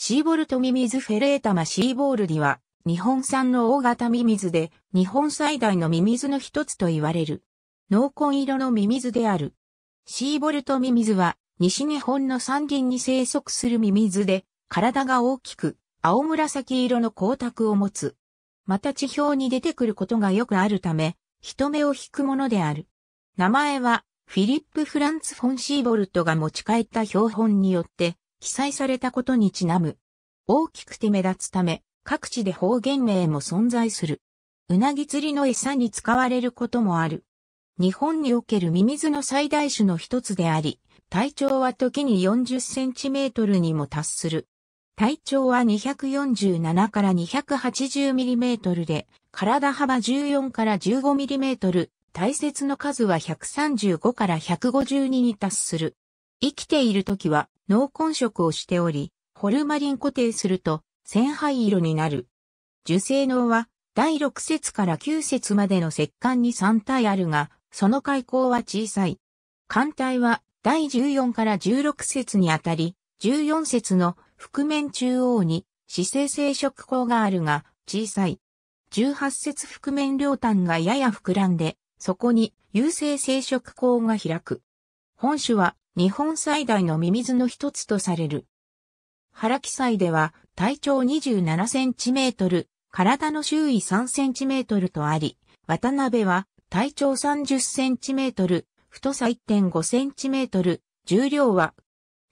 シーボルトミミズフェレータマシーボールディは、日本産の大型ミミズで、日本最大のミミズの一つと言われる。濃紺色のミミズである。シーボルトミミズは、西日本の山林に生息するミミズで、体が大きく、青紫色の光沢を持つ。また地表に出てくることがよくあるため、人目を引くものである。名前は、フィリップ・フランツ・フォン・シーボルトが持ち帰った標本によって、記載されたことにちなむ。大きくて目立つため、各地で方言名も存在する。うなぎ釣りの餌に使われることもある。日本におけるミミズの最大種の一つであり、体長は時に40センチメートルにも達する。体長は247から280ミリメートルで、体幅14から15ミリメートル、体節の数は135から152に達する。生きている時は濃根色をしており、ホルマリン固定すると鮮灰色になる。受精能は第6節から9節までの石管に3体あるが、その開口は小さい。艦隊は第14から16節にあたり、14節の覆面中央に姿勢生殖口があるが小さい。18節覆面両端がやや膨らんで、そこに優勢生殖口が開く。本種は日本最大のミミズの一つとされる。原木祭では、体長27センチメートル、体の周囲3センチメートルとあり、渡辺は体長30センチメートル、太さ1.5センチメートル、重量は、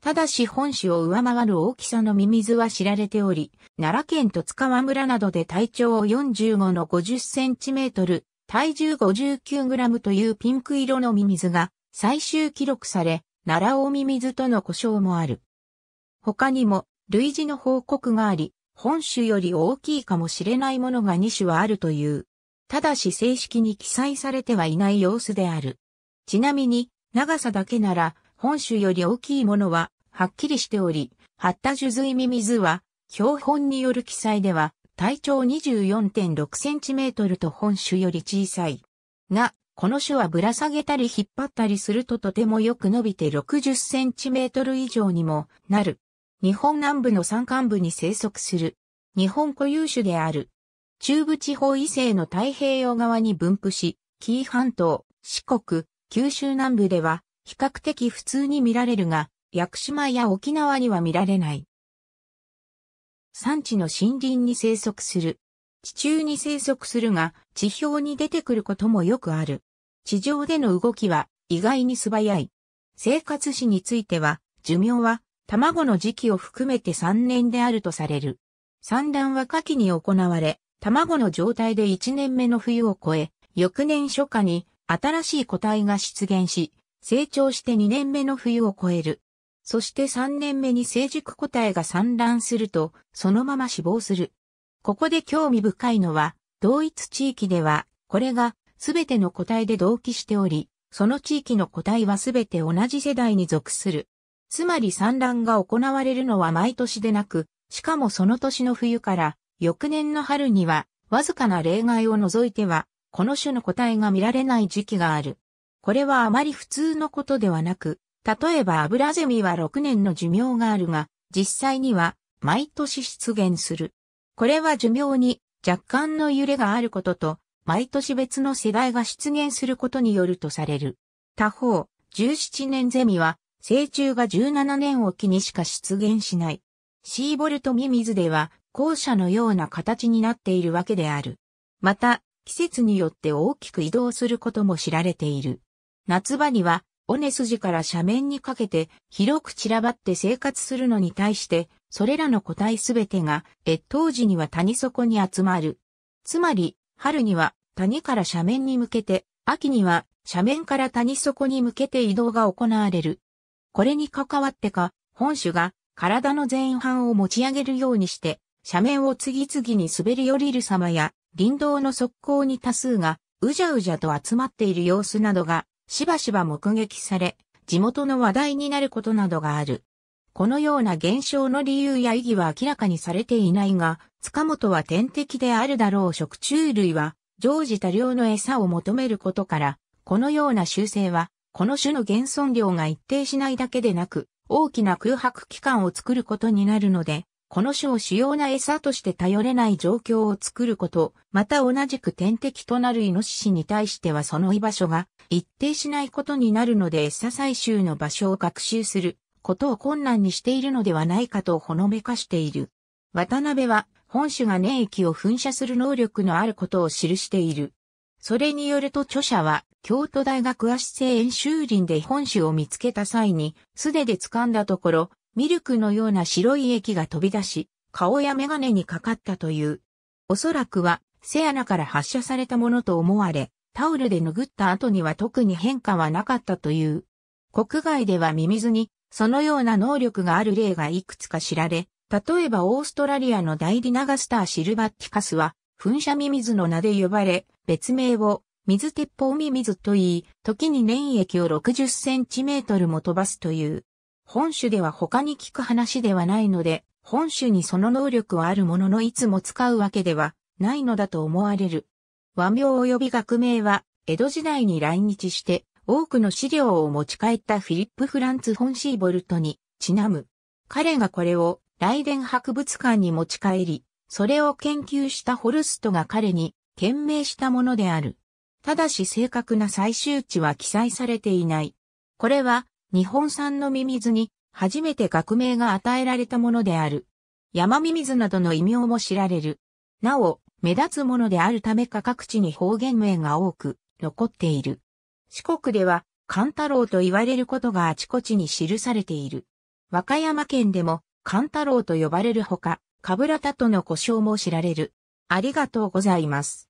ただし本種を上回る大きさのミミズは知られており、奈良県と塚川村などで体長を45の50センチメートル、体重59グラムというピンク色のミミズが最終記録され、奈良近江水との呼称もある。他にも、類似の報告があり、本種より大きいかもしれないものが2種はあるという。ただし正式に記載されてはいない様子である。ちなみに、長さだけなら、本種より大きいものは、はっきりしており、八田樹水ミミズは、標本による記載では、体長24.6センチメートルと本種より小さい。が、この種はぶら下げたり引っ張ったりするととてもよく伸びて60センチメートル以上にもなる。日本南部の山間部に生息する。日本固有種である。中部地方以西の太平洋側に分布し、紀伊半島、四国、九州南部では比較的普通に見られるが、屋久島や沖縄には見られない。山地の森林に生息する。地中に生息するが、地表に出てくることもよくある。地上での動きは意外に素早い。生活史については、寿命は卵の時期を含めて3年であるとされる。産卵は夏季に行われ、卵の状態で1年目の冬を越え、翌年初夏に新しい個体が出現し、成長して2年目の冬を越える。そして3年目に成熟個体が産卵すると、そのまま死亡する。ここで興味深いのは、同一地域では、これがすべての個体で同期しており、その地域の個体はすべて同じ世代に属する。つまり産卵が行われるのは毎年でなく、しかもその年の冬から翌年の春には、わずかな例外を除いては、この種の個体が見られない時期がある。これはあまり普通のことではなく、例えばアブラゼミは6年の寿命があるが、実際には毎年出現する。これは寿命に若干の揺れがあることと、毎年別の世代が出現することによるとされる。他方、17年ゼミは、成虫が17年おきにしか出現しない。シーボルトミミズでは、校舎のような形になっているわけである。また、季節によって大きく移動することも知られている。夏場には、尾根筋から斜面にかけて広く散らばって生活するのに対して、それらの個体すべてが越冬時には谷底に集まる。つまり、春には谷から斜面に向けて、秋には斜面から谷底に向けて移動が行われる。これに関わってか、本種が体の前半を持ち上げるようにして、斜面を次々に滑り降りる様や、林道の側溝に多数が、うじゃうじゃと集まっている様子などが、しばしば目撃され、地元の話題になることなどがある。このような現象の理由や意義は明らかにされていないが、塚本は天敵であるだろう食虫類は、常時多量の餌を求めることから、このような習性は、この種の減損量が一定しないだけでなく、大きな空白期間を作ることになるので、この種を主要な餌として頼れない状況を作ること、また同じく天敵となるイノシシに対してはその居場所が一定しないことになるので餌採集の場所を学習することを困難にしているのではないかとほのめかしている。渡辺は本種が粘液を噴射する能力のあることを記している。それによると著者は、京都大学足製演修林で本種を見つけた際に、素手で掴んだところ、ミルクのような白い液が飛び出し、顔や眼鏡にかかったという。おそらくは、背穴から発射されたものと思われ、タオルで拭った後には特に変化はなかったという。国外ではミミズに、そのような能力がある例がいくつか知られ、例えばオーストラリアの代理ナガスターシルバッティカスは、噴射ミミズの名で呼ばれ、別名を水鉄砲ミミズと言い、時に粘液を60センチメートルも飛ばすという。本種では他に聞く話ではないので、本種にその能力はあるもののいつも使うわけではないのだと思われる。和名及び学名は、江戸時代に来日して、多くの資料を持ち帰ったフィリップ・フランツ・フォンシーボルトに、ちなむ。彼がこれを、雷電博物館に持ち帰り、それを研究したホルストが彼に懸命したものである。ただし正確な採集値は記載されていない。これは日本産のミミズに初めて学名が与えられたものである。山ミミズなどの異名も知られる。なお、目立つものであるためか各地に方言名が多く残っている。四国では、カンタロウと言われることがあちこちに記されている。和歌山県でも、カンタロウと呼ばれるほか、カブラタとの呼称も知られる。ありがとうございます。